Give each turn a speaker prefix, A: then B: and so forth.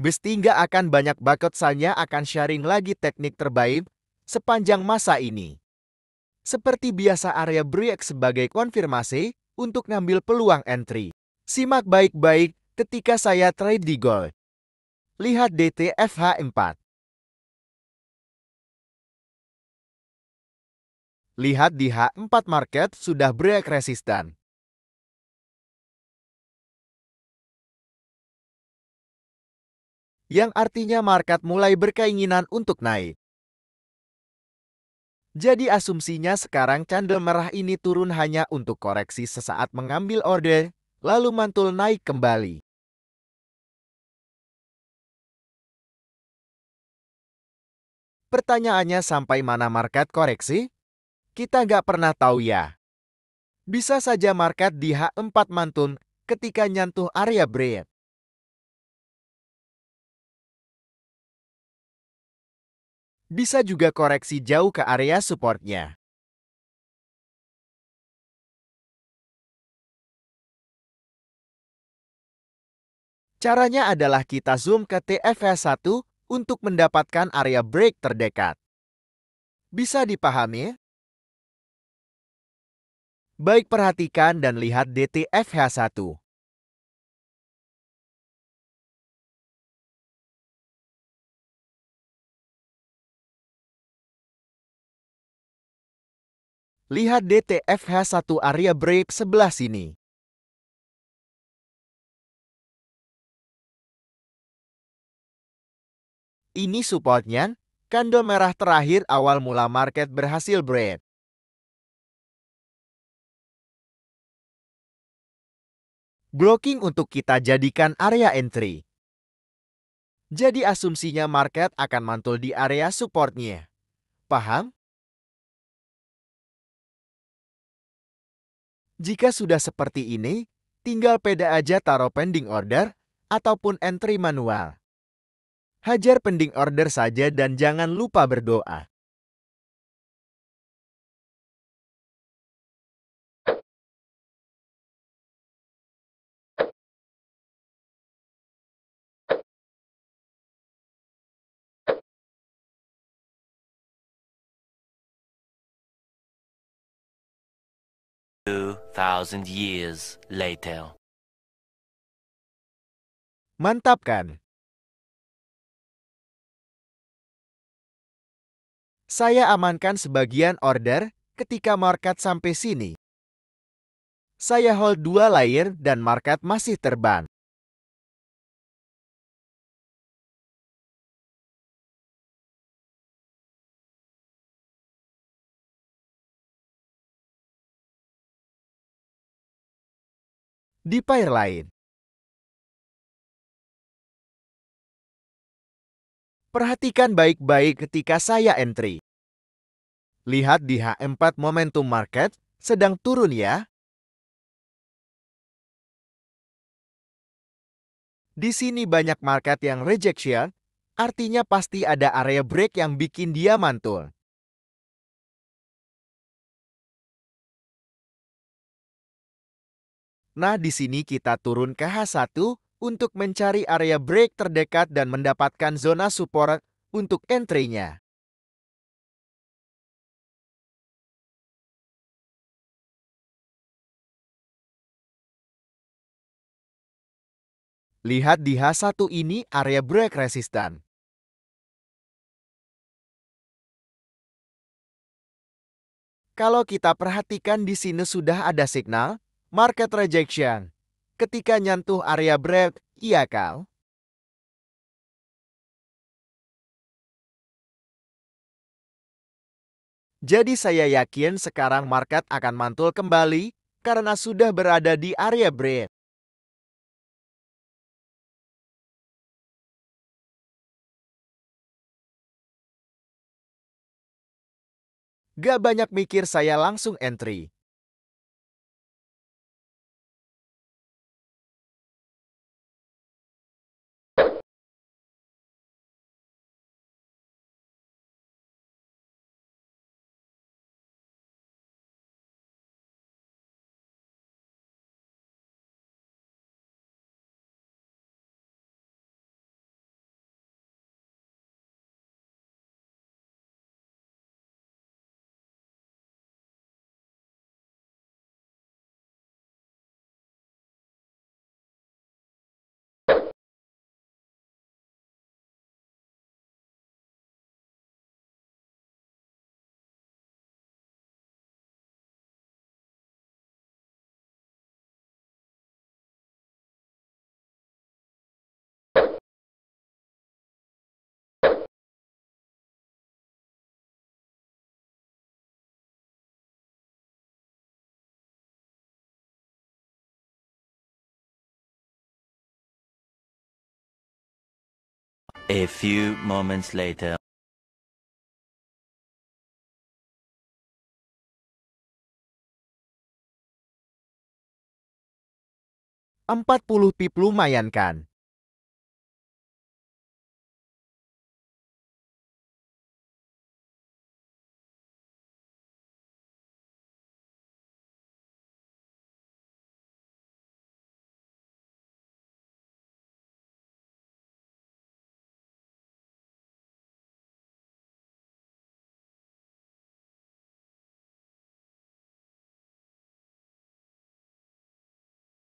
A: Besti Bestinga akan banyak bakat saya akan sharing lagi teknik terbaik sepanjang masa
B: ini. Seperti biasa area break sebagai konfirmasi untuk ngambil
A: peluang entry. Simak baik-baik ketika saya trade di gold. Lihat DTFH 4. Lihat di H4 market sudah break resisten.
B: yang artinya market mulai berkeinginan untuk naik. Jadi asumsinya sekarang candle merah ini turun hanya untuk koreksi sesaat mengambil order, lalu mantul naik kembali.
A: Pertanyaannya sampai mana market koreksi? Kita nggak pernah tahu ya. Bisa saja market di H4 mantun ketika nyantuh area break. Bisa juga koreksi jauh ke area
C: supportnya.
A: Caranya adalah kita zoom ke TFS1 untuk mendapatkan area break terdekat. Bisa
B: dipahami? Baik perhatikan dan lihat
C: DTFH1. Lihat DTFH1 area break sebelah sini.
A: Ini supportnya, kando merah terakhir awal mula market berhasil break.
B: Blocking untuk kita jadikan area entry.
A: Jadi asumsinya market akan mantul di area supportnya. Paham? Jika sudah seperti ini, tinggal peda aja taruh pending order ataupun entry manual.
B: Hajar pending order saja dan jangan lupa berdoa.
C: Two thousand years later. Mantap kan?
A: Saya amankan sebagian order ketika market sampai sini. Saya hold dua layer dan market masih terbang.
C: di pair lain.
A: Perhatikan baik-baik ketika saya entry. Lihat di H4 momentum market sedang turun ya. Di sini banyak market yang rejection, artinya pasti ada area break yang bikin dia mantul. Nah, di sini kita turun ke H1 untuk mencari area break terdekat dan
B: mendapatkan zona support untuk entry-nya.
C: Lihat di H1 ini area break
A: resistan. Kalau kita perhatikan di sini sudah ada signal, market
B: rejection. Ketika nyentuh area break, iya kal.
A: Jadi saya yakin sekarang market akan mantul kembali karena sudah berada di area break.
C: Gak banyak mikir saya langsung entry. A few moments later. Empat puluh pip lumayan kan?